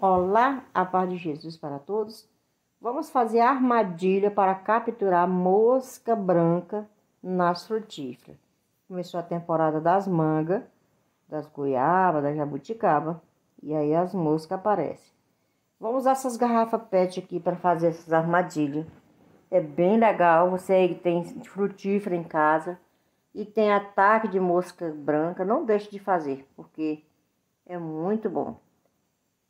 Olá, a paz de Jesus para todos. Vamos fazer armadilha para capturar mosca branca nas frutíferas. Começou a temporada das mangas, das goiabas, da jabuticaba, e aí as moscas aparecem. Vamos usar essas garrafas PET aqui para fazer essas armadilhas. É bem legal, você aí que tem frutífera em casa e tem ataque de mosca branca, não deixe de fazer, porque é muito bom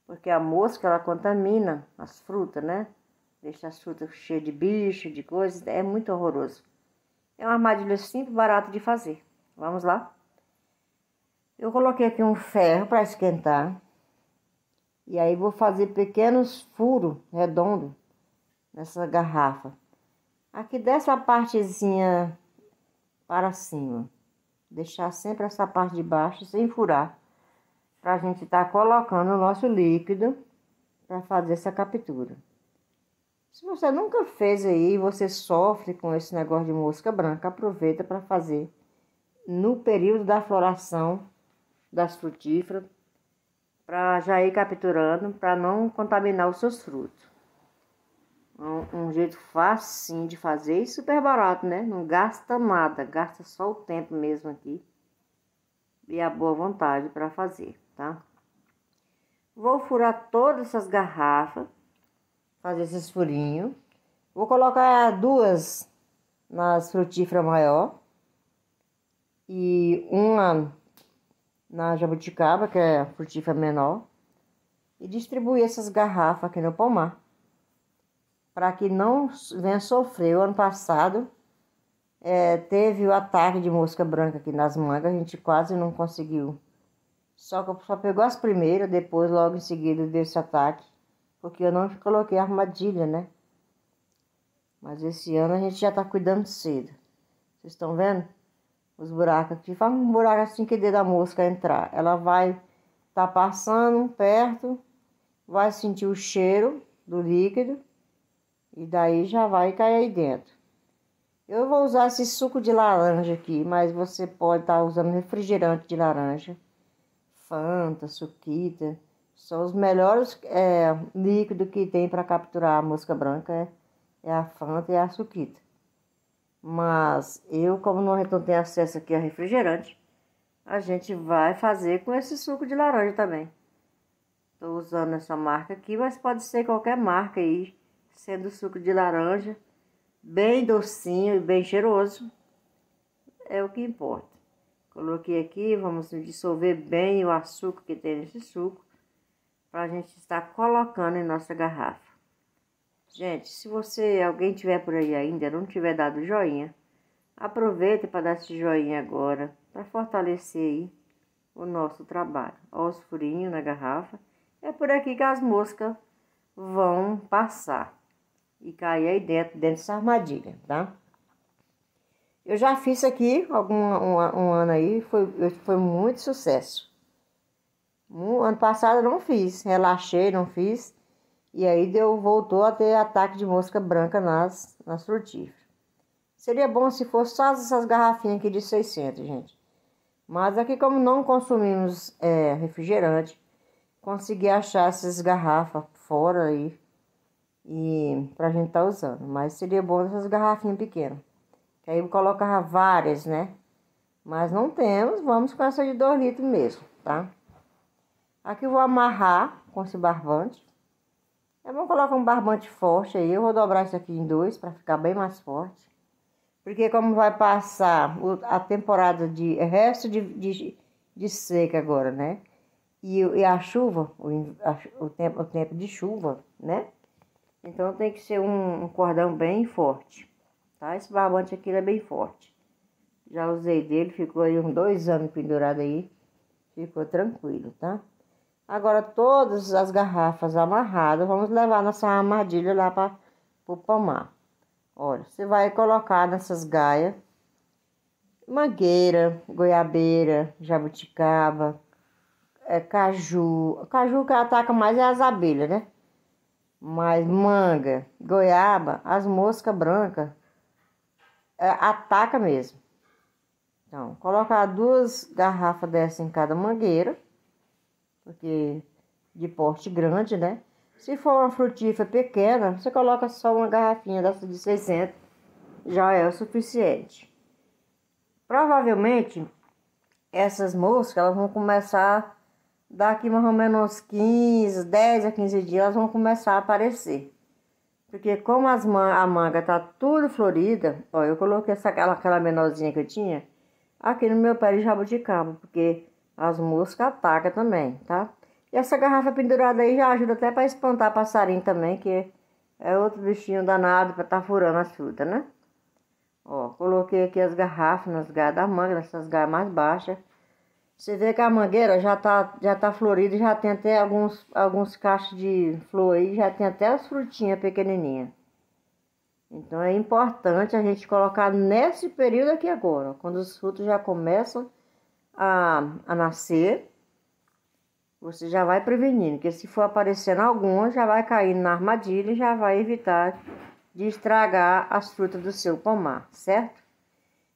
porque a mosca ela contamina as frutas, né? Deixa as frutas cheias de bicho, de coisas, é muito horroroso. É um armadilha simples, barato de fazer. Vamos lá? Eu coloquei aqui um ferro para esquentar. E aí vou fazer pequenos furos redondos nessa garrafa. Aqui dessa partezinha para cima. Deixar sempre essa parte de baixo sem furar para a gente estar tá colocando o nosso líquido para fazer essa captura. Se você nunca fez aí, você sofre com esse negócio de mosca branca, aproveita para fazer no período da floração das frutíferas, para já ir capturando, para não contaminar os seus frutos. Um, um jeito fácil de fazer e super barato, né? Não gasta nada, gasta só o tempo mesmo aqui e a boa vontade para fazer tá? Vou furar todas essas garrafas, fazer esses furinhos. Vou colocar duas nas frutíferas maior e uma na jabuticaba, que é a frutífera menor, e distribuir essas garrafas aqui no pomar, para que não venha sofrer. O ano passado é, teve o ataque de mosca branca aqui nas mangas, a gente quase não conseguiu só que só pegou as primeiras, depois logo em seguida desse ataque, porque eu não coloquei armadilha, né? Mas esse ano a gente já tá cuidando cedo. Vocês estão vendo? Os buracos aqui. Faz um buraco assim que dê da mosca entrar. Ela vai tá passando perto, vai sentir o cheiro do líquido e daí já vai cair aí dentro. Eu vou usar esse suco de laranja aqui, mas você pode estar tá usando refrigerante de laranja Fanta, Suquita. São os melhores é, líquidos que tem para capturar a mosca branca é, é, a Fanta e a Suquita. Mas eu, como não, não tenho acesso aqui a refrigerante, a gente vai fazer com esse suco de laranja também. Estou usando essa marca aqui, mas pode ser qualquer marca aí, sendo suco de laranja, bem docinho e bem cheiroso, é o que importa. Coloquei aqui, vamos dissolver bem o açúcar que tem nesse suco para a gente estar colocando em nossa garrafa. Gente, se você, alguém tiver por aí ainda, não tiver dado joinha, aproveita para dar esse joinha agora, para fortalecer aí o nosso trabalho. Olha os furinhos na garrafa, é por aqui que as moscas vão passar e cair aí dentro, dentro dessa armadilha, tá? Eu já fiz aqui algum, um, um ano aí, foi, foi muito sucesso. Um, ano passado eu não fiz, relaxei, não fiz. E aí deu, voltou a ter ataque de mosca branca nas, nas frutíferas. Seria bom se fosse só essas garrafinhas aqui de 600, gente. Mas aqui como não consumimos é, refrigerante, consegui achar essas garrafas fora aí. E pra gente tá usando. Mas seria bom essas garrafinhas pequenas. Que aí eu colocava várias, né? Mas não temos, vamos com essa de 2 litros mesmo, tá? Aqui eu vou amarrar com esse barbante. É bom colocar um barbante forte aí. Eu vou dobrar isso aqui em dois para ficar bem mais forte. Porque como vai passar a temporada de é resto de, de, de seca agora, né? E, e a chuva, o, a, o, tempo, o tempo de chuva, né? Então tem que ser um, um cordão bem forte tá? Esse barbante aqui é bem forte. Já usei dele, ficou aí uns dois anos pendurado aí. Ficou tranquilo, tá? Agora, todas as garrafas amarradas, vamos levar nossa armadilha lá para o pomar. Olha, você vai colocar nessas gaias mangueira, goiabeira, jabuticaba, é, caju. Caju que ataca mais é as abelhas, né? Mas manga, goiaba, as moscas brancas, é, ataca mesmo. Então, colocar duas garrafas dessa em cada mangueira, porque de porte grande, né? Se for uma frutífera pequena, você coloca só uma garrafinha dessa de 600, já é o suficiente. Provavelmente, essas moscas elas vão começar daqui mais ou menos uns 15, 10 a 15 dias, elas vão começar a aparecer. Porque como as man a manga tá tudo florida, ó, eu coloquei essa, aquela, aquela menorzinha que eu tinha aqui no meu pé de jabuticaba, porque as moscas atacam também, tá? E essa garrafa pendurada aí já ajuda até para espantar passarinho também, que é outro bichinho danado para estar tá furando as frutas, né? Ó, coloquei aqui as garrafas nas garras da manga, nessas garras mais baixas. Você vê que a mangueira já tá, já tá florida e já tem até alguns, alguns cachos de flor aí, já tem até as frutinhas pequenininhas. Então é importante a gente colocar nesse período aqui agora, quando os frutos já começam a, a nascer, você já vai prevenindo, porque se for aparecendo algum, já vai caindo na armadilha e já vai evitar de estragar as frutas do seu pomar, certo?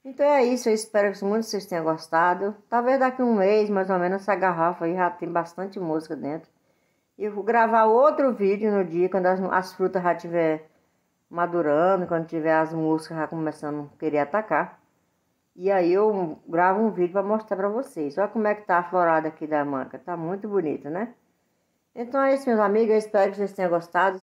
Então é isso, eu espero que muito vocês tenham gostado. Talvez daqui um mês, mais ou menos, essa garrafa aí já tem bastante mosca dentro. E eu vou gravar outro vídeo no dia, quando as, as frutas já estiver madurando, quando tiver as moscas já começando a querer atacar. E aí eu gravo um vídeo para mostrar para vocês. Olha como é que tá a florada aqui da manca. Tá muito bonita, né? Então é isso, meus amigos. Eu espero que vocês tenham gostado.